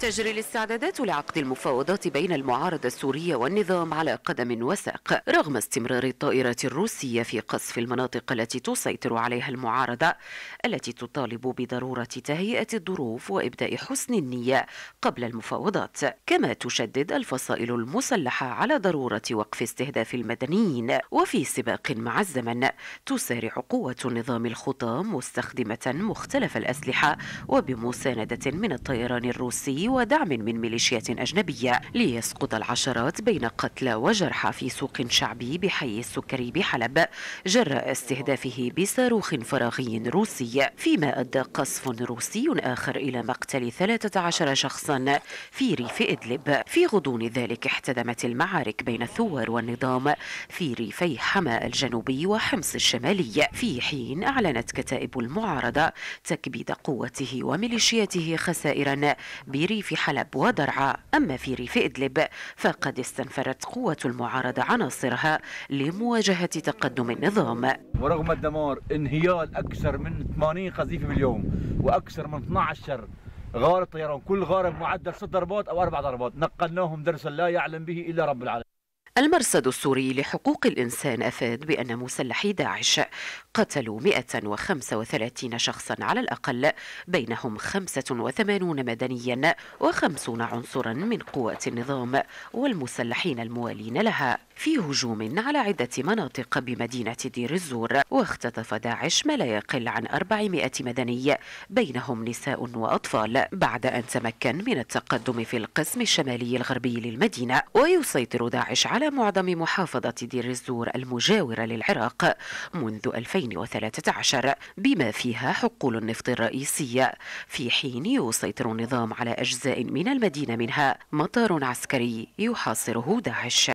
تجري الاستعدادات لعقد المفاوضات بين المعارضة السورية والنظام على قدم وساق رغم استمرار الطائرات الروسية في قصف المناطق التي تسيطر عليها المعارضة التي تطالب بضرورة تهيئة الظروف وإبداء حسن النية قبل المفاوضات كما تشدد الفصائل المسلحة على ضرورة وقف استهداف المدنيين وفي سباق مع الزمن تسارع قوة النظام الخطام مستخدمة مختلف الأسلحة وبمساندة من الطيران الروسي ودعم من ميليشيات أجنبية ليسقط العشرات بين قتلى وجرحى في سوق شعبي بحي السكري بحلب جراء استهدافه بصاروخ فراغي روسي فيما أدى قصف روسي آخر إلى مقتل 13 شخصا في ريف إدلب في غضون ذلك احتدمت المعارك بين الثوار والنظام في ريفي حماة الجنوبي وحمص الشمالي في حين أعلنت كتائب المعارضة تكبيد قوته وميليشياته خسائرا بريف في حلب ودرعا أما في ريف إدلب فقد استنفرت قوة المعارضة عناصرها لمواجهة تقدم النظام ورغم الدمار انهيال أكثر من 80 قذيفة باليوم وأكثر من 12 غارة طيران كل غارة معدل ست ضربات أو أربع ضربات نقلناهم درسا لا يعلم به إلا رب العالمين المرصد السوري لحقوق الإنسان أفاد بأن مسلحي داعش قتلوا 135 شخصا على الأقل بينهم 85 مدنيا و50 عنصرا من قوات النظام والمسلحين الموالين لها في هجوم على عدة مناطق بمدينة دير الزور واختطف داعش ما لا يقل عن 400 مدني بينهم نساء وأطفال بعد أن تمكن من التقدم في القسم الشمالي الغربي للمدينة ويسيطر داعش على معظم محافظة دير الزور المجاورة للعراق منذ 2013 بما فيها حقول النفط الرئيسية في حين يسيطر النظام على أجزاء من المدينة منها مطار عسكري يحاصره داعش